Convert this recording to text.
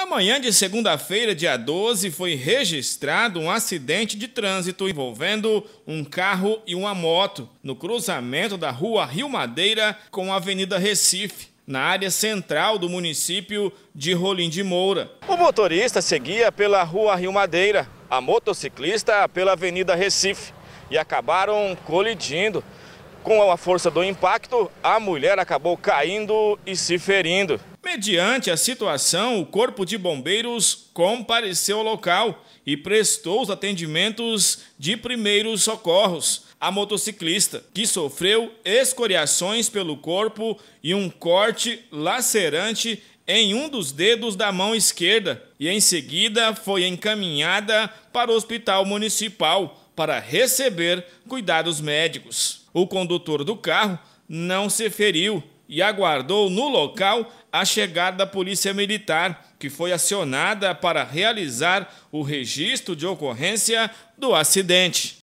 Na manhã de segunda-feira, dia 12, foi registrado um acidente de trânsito envolvendo um carro e uma moto no cruzamento da rua Rio Madeira com a Avenida Recife, na área central do município de Rolim de Moura. O motorista seguia pela rua Rio Madeira, a motociclista pela Avenida Recife e acabaram colidindo. Com a força do impacto, a mulher acabou caindo e se ferindo. Mediante a situação, o Corpo de Bombeiros compareceu ao local e prestou os atendimentos de primeiros socorros à motociclista, que sofreu escoriações pelo corpo e um corte lacerante em um dos dedos da mão esquerda, e em seguida foi encaminhada para o hospital municipal para receber cuidados médicos. O condutor do carro não se feriu e aguardou no local a chegada da Polícia Militar, que foi acionada para realizar o registro de ocorrência do acidente.